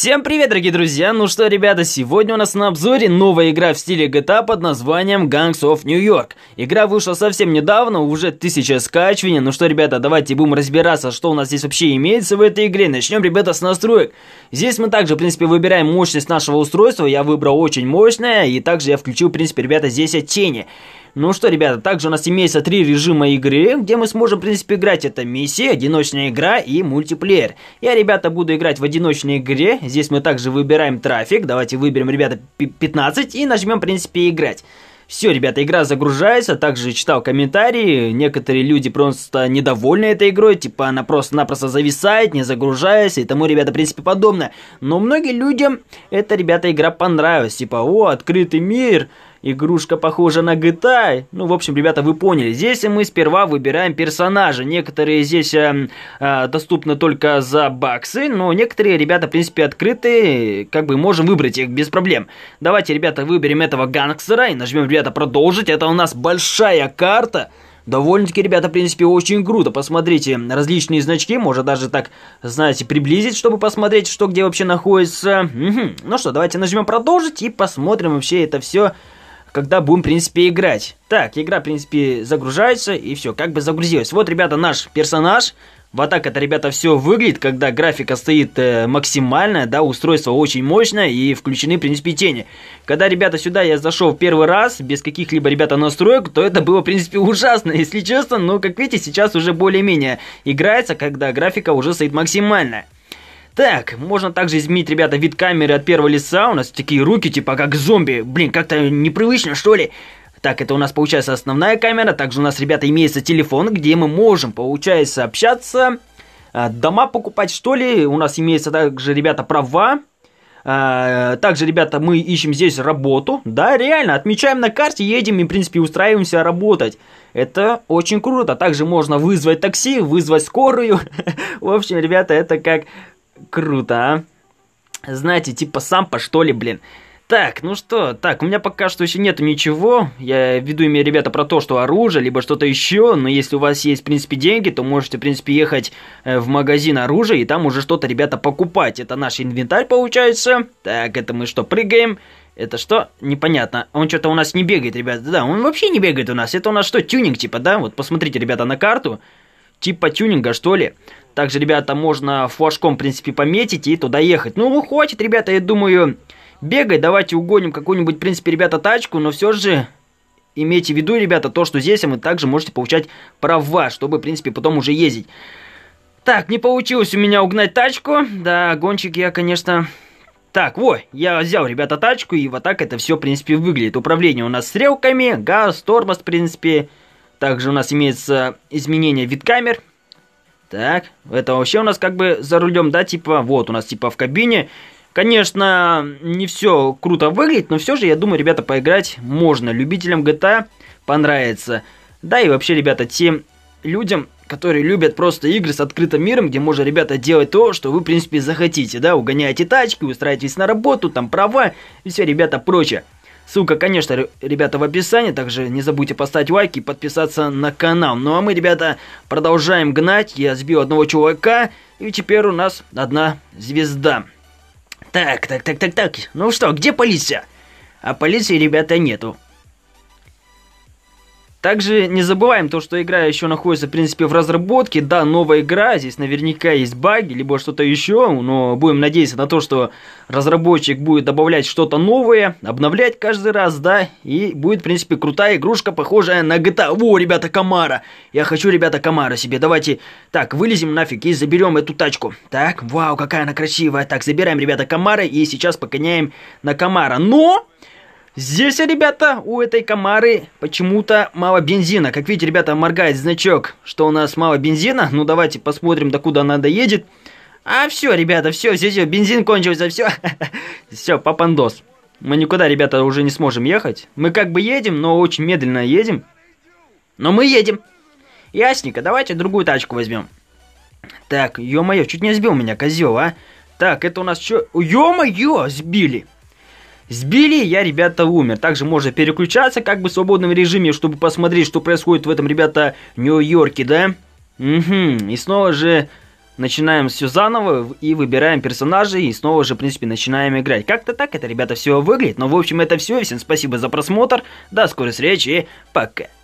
Всем привет, дорогие друзья! Ну что, ребята, сегодня у нас на обзоре новая игра в стиле GTA под названием Gangs of New York. Игра вышла совсем недавно, уже тысяча скачиваний. Ну что, ребята, давайте будем разбираться, что у нас здесь вообще имеется в этой игре. Начнем, ребята, с настроек. Здесь мы также, в принципе, выбираем мощность нашего устройства. Я выбрал очень мощное, и также я включил, в принципе, ребята, здесь тени. Ну что, ребята, также у нас имеется три режима игры, где мы сможем, в принципе, играть. Это миссия, одиночная игра и мультиплеер. Я, ребята, буду играть в одиночной игре. Здесь мы также выбираем трафик. Давайте выберем, ребята, 15 и нажмем, в принципе, играть. Все, ребята, игра загружается, также читал комментарии, некоторые люди просто недовольны этой игрой, типа она просто-напросто зависает, не загружается и тому, ребята, в принципе, подобное. Но многим людям эта, ребята, игра понравилась, типа, о, открытый мир, Игрушка похожа на GTA. Ну, в общем, ребята, вы поняли. Здесь мы сперва выбираем персонажа. Некоторые здесь э, э, доступны только за баксы, но некоторые ребята, в принципе, открыты. Как бы можем выбрать их без проблем. Давайте, ребята, выберем этого гангстера и нажмем, ребята, продолжить. Это у нас большая карта. Довольно-таки, ребята, в принципе, очень круто. Посмотрите, различные значки, можно даже так, знаете, приблизить, чтобы посмотреть, что где вообще находится. Угу. Ну что, давайте нажмем продолжить и посмотрим вообще это все когда будем, в принципе, играть. Так, игра, в принципе, загружается, и все, как бы загрузилась. Вот, ребята, наш персонаж. Вот так это, ребята, все выглядит, когда графика стоит э, максимальная, да, устройство очень мощное и включены, в принципе, тени. Когда, ребята, сюда я зашел в первый раз, без каких-либо, ребята, настроек, то это было, в принципе, ужасно, если честно. Но, как видите, сейчас уже более-менее играется, когда графика уже стоит максимальная. Так, можно также изменить, ребята, вид камеры от первого лица. У нас такие руки, типа как зомби. Блин, как-то непривычно, что ли? Так, это у нас получается основная камера. Также у нас, ребята, имеется телефон, где мы можем, получается, общаться, а, дома покупать, что ли. У нас имеется также, ребята, права. А, также, ребята, мы ищем здесь работу. Да, реально, отмечаем на карте, едем и, в принципе, устраиваемся работать. Это очень круто. Также можно вызвать такси, вызвать скорую. В общем, ребята, это как Круто, а? Знаете, типа сампа, что ли, блин? Так, ну что, так, у меня пока что еще нету ничего. Я веду ими, ребята, про то, что оружие, либо что-то еще. Но если у вас есть, в принципе, деньги, то можете, в принципе, ехать э, в магазин оружия и там уже что-то, ребята, покупать. Это наш инвентарь, получается. Так, это мы что, прыгаем? Это что? Непонятно. Он что-то у нас не бегает, ребята. Да, он вообще не бегает у нас. Это у нас что, тюнинг, типа, да? Вот посмотрите, ребята, на карту. Типа тюнинга, что ли? Также, ребята, можно флажком, в принципе, пометить и туда ехать. Ну, хватит, ребята, я думаю, бегай Давайте угоним какую-нибудь, в принципе, ребята, тачку, но все же... Имейте в виду, ребята, то, что здесь а вы также можете получать права, чтобы, в принципе, потом уже ездить. Так, не получилось у меня угнать тачку. Да, гонщик я, конечно... Так, вот, я взял, ребята, тачку, и вот так это все, в принципе, выглядит. Управление у нас стрелками, газ, тормоз, в принципе. Также у нас имеется изменение вид камер. Так, это вообще у нас как бы за рулем, да, типа, вот у нас типа в кабине. Конечно, не все круто выглядит, но все же, я думаю, ребята, поиграть можно. Любителям GTA а понравится. Да, и вообще, ребята, тем людям, которые любят просто игры с открытым миром, где можно, ребята, делать то, что вы, в принципе, захотите, да, угоняете тачки, устраиваетесь на работу, там права и все, ребята, прочее. Ссылка, конечно, ребята, в описании. Также не забудьте поставить лайк и подписаться на канал. Ну а мы, ребята, продолжаем гнать. Я сбил одного чувака, и теперь у нас одна звезда. Так, так, так, так, так. Ну что, где полиция? А полиции, ребята, нету. Также не забываем то, что игра еще находится, в принципе, в разработке. Да, новая игра, здесь наверняка есть баги, либо что-то еще, но будем надеяться на то, что разработчик будет добавлять что-то новое, обновлять каждый раз, да, и будет, в принципе, крутая игрушка, похожая на GTA. О, ребята, Камара! Я хочу, ребята, Камара себе. Давайте, так, вылезем нафиг и заберем эту тачку. Так, вау, какая она красивая. Так, забираем, ребята, Камара и сейчас погоняем на Камара. Но... Здесь, ребята, у этой комары почему-то мало бензина. Как видите, ребята, моргает значок, что у нас мало бензина. Ну, давайте посмотрим, докуда она доедет. А все, ребята, все, все, все, бензин кончился, все. Все, папандос. Мы никуда, ребята, уже не сможем ехать. Мы как бы едем, но очень медленно едем. Но мы едем. Ясненько, давайте другую тачку возьмем. Так, ё-моё, чуть не сбил меня, козел, а. Так, это у нас что? Ё-моё, сбили. Сбили, я, ребята, умер. Также можно переключаться как бы в свободном режиме, чтобы посмотреть, что происходит в этом, ребята, Нью-Йорке, да? Угу, и снова же начинаем все заново и выбираем персонажей, и снова же, в принципе, начинаем играть. Как-то так это, ребята, все выглядит. Но, ну, в общем, это все. Всем спасибо за просмотр. До скорой встречи. Пока.